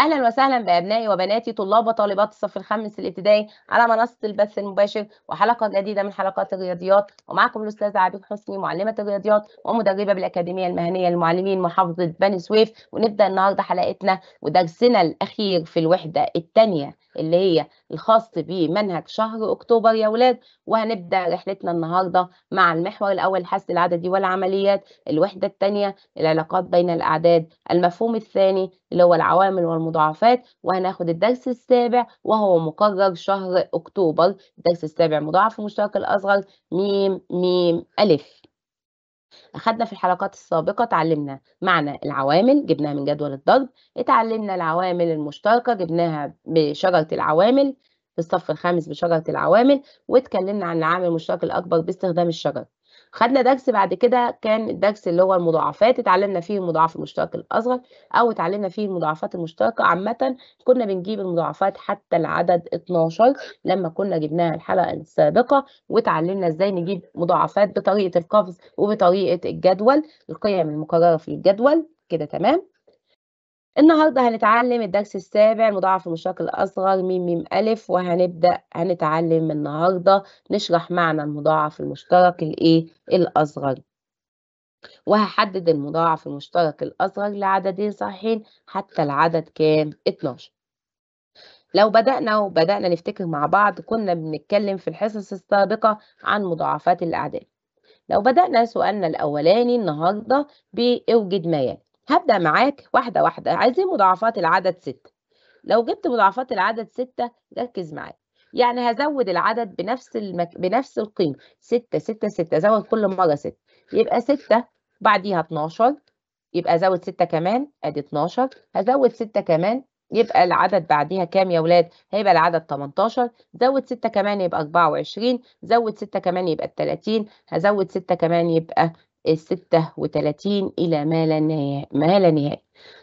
اهلا وسهلا بابنائي وبناتي طلاب وطالبات الصف الخامس الابتدائي على منصه البث المباشر وحلقه جديده من حلقات الرياضيات ومعكم الاستاذه عبيد حسني معلمه الرياضيات ومدربه بالاكاديميه المهنيه للمعلمين محافظه بني سويف ونبدا النهارده حلقتنا ودرسنا الاخير في الوحده الثانيه اللي هي الخاص بمنهج شهر اكتوبر يا ولاد وهنبدا رحلتنا النهارده مع المحور الاول حس العددي والعمليات الوحده الثانيه العلاقات بين الاعداد المفهوم الثاني اللي هو العوامل والمضادات مضاعفات وهناخد الدرس السابع وهو مقرر شهر أكتوبر الدرس السابع مضاعف المشترك الأصغر ميم ميم ألف أخدنا في الحلقات السابقة اتعلمنا معنى العوامل جبناها من جدول الضرب اتعلمنا العوامل المشتركة جبناها بشجرة العوامل في الصف الخامس بشجرة العوامل واتكلمنا عن العامل المشترك الأكبر باستخدام الشجرة خدنا درس بعد كده كان الدرس اللي هو المضاعفات اتعلمنا فيه المضاعف المشترك الاصغر او اتعلمنا فيه المضاعفات المشتركه عامه كنا بنجيب المضاعفات حتى العدد 12 لما كنا جبناها الحلقه السابقه واتعلمنا ازاي نجيب مضاعفات بطريقه القفز وبطريقه الجدول القيم المكرره في الجدول كده تمام النهاردة هنتعلم الدرس السابع المضاعف المشترك الأصغر ميم ميم ألف وهنبدأ هنتعلم النهاردة نشرح معنى المضاعف المشترك الإيه الأصغر وهحدد المضاعف المشترك الأصغر لعددين صحيحين حتى العدد كام 12 لو بدأنا وبدأنا نفتكر مع بعض كنا بنتكلم في الحصص السابقة عن مضاعفات الأعداد لو بدأنا سؤالنا الأولاني النهاردة بأوجد ما يلي هبدأ معاك واحدة واحدة عايزين مضاعفات العدد ستة لو جبت مضاعفات العدد ستة ركز معايا يعني هزود العدد بنفس المك... بنفس القيمة ستة ستة ستة زود كل مرة ستة يبقى ستة بعديها اتناشر يبقى زود ستة كمان ادي اتناشر هزود ستة كمان يبقى العدد بعديها كام يا ولاد هيبقى العدد 18 زود 6 كمان يبقى 24 زود 6 كمان يبقى 30 هزود 6 كمان يبقى الستة وتلاتين إلى ما لا نهاية ما لا نهاية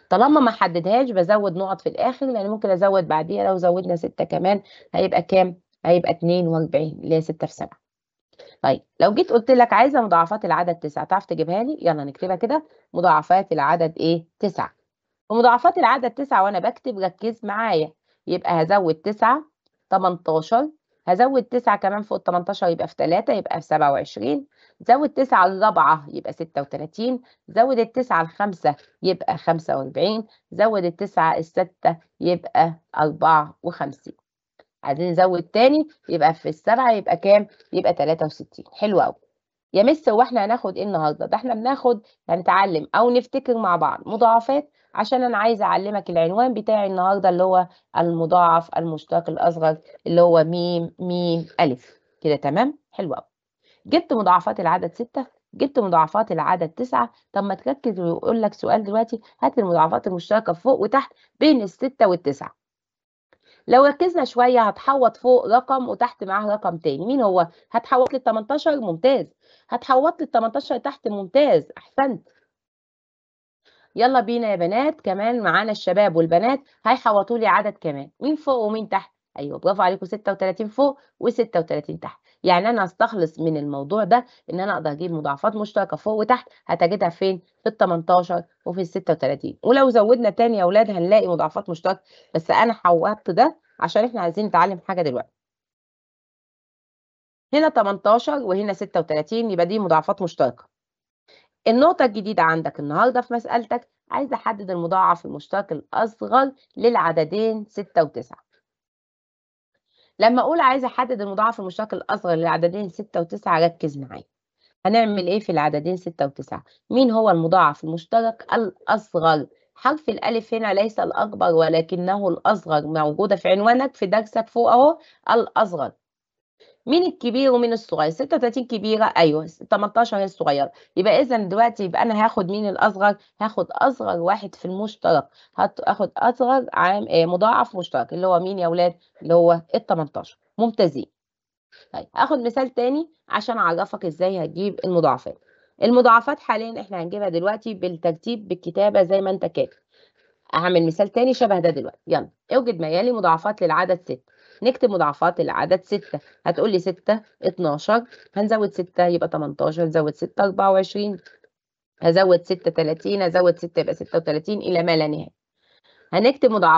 طالما ما حددهاش بزود نقط في الآخر لأن يعني ممكن أزود بعديها لو زودنا ستة كمان هيبقى كام؟ هيبقى اتنين وأربعين اللي هي ستة في سبعة. طيب لو جيت قلت لك عايزة مضاعفات العدد تسعة تعرف تجيبها لي؟ يلا نكتبها كده مضاعفات العدد إيه؟ تسعة. ومضاعفات العدد تسعة وأنا بكتب ركز معايا يبقى هزود تسعة 18 هزود 9 كمان فوق التمنتاشر 18 يبقى في 3 يبقى في 27 زود 9 ل 4 يبقى 36 زود التسعة 9 ل 5 يبقى 45 زود التسعة 9 ل 6 يبقى 54 عايزين نزود تاني يبقى في السبعة يبقى كام؟ يبقى 63 حلو قوي يا مس هو احنا هناخد ايه النهارده؟ ده احنا بناخد هنتعلم او نفتكر مع بعض مضاعفات عشان انا عايزه اعلمك العنوان بتاعي النهارده اللي هو المضاعف المشتق الاصغر اللي هو ميم ميم الف كده تمام حلو قوي جبت مضاعفات العدد ستة جبت مضاعفات العدد تسعة طب ما تركز ويقول لك سؤال دلوقتي هات المضاعفات المشتركه فوق وتحت بين الستة والتسعة لو ركزنا شويه هتحوط فوق رقم وتحت معاه رقم تاني مين هو هتحوط لل 18 ممتاز هتحوط لل 18 تحت ممتاز احسنت يلا بينا يا بنات كمان معانا الشباب والبنات هيحوطوا لي عدد كمان مين فوق ومين تحت ايوه برافو عليكم 36 فوق و36 تحت يعني انا استخلص من الموضوع ده ان انا اقدر اجيب مضاعفات مشتركه فوق وتحت هتجدها فين في ال 18 وفي ال 36 ولو زودنا تاني يا اولاد هنلاقي مضاعفات مشتركه بس انا حوطت ده عشان احنا عايزين نتعلم حاجه دلوقتي هنا 18 وهنا 36 يبقى دي مضاعفات مشتركه النقطة الجديدة عندك النهاردة في مسألتك عايز أحدد المضاعف المشترك الأصغر للعددين 6 و9 لما أقول عايز أحدد المضاعف المشترك الأصغر للعددين 6 و9 ركز معايا هنعمل إيه في العددين 6 و9 مين هو المضاعف المشترك الأصغر حرف الألف هنا ليس الأكبر ولكنه الأصغر موجودة في عنوانك في درسك فوق أهو الأصغر مين الكبير ومين الصغير 36 كبيره ايوه 18 هي الصغيره يبقى اذا دلوقتي يبقى انا هاخد مين الاصغر هاخد اصغر واحد في المشترك هاخد اصغر عام آه، مضاعف مشترك اللي هو مين يا اولاد اللي هو ال 18 ممتازين طيب هاخد مثال تاني عشان اعرفك ازاي هتجيب المضاعفات المضاعفات حاليا احنا هنجيبها دلوقتي بالترتيب بالكتابه زي ما انت كاتب هعمل مثال تاني شبه ده دلوقتي يلا اوجد ما يلي مضاعفات للعدد 6 نكتب مضاعفات العدد 6 هتقول لي 6 12 هنزود 6 يبقى 18 هنزود 6 24 هزود 6 30 هزود 6 يبقى 36 الى ما لا نهايه هنكتب مضاعفات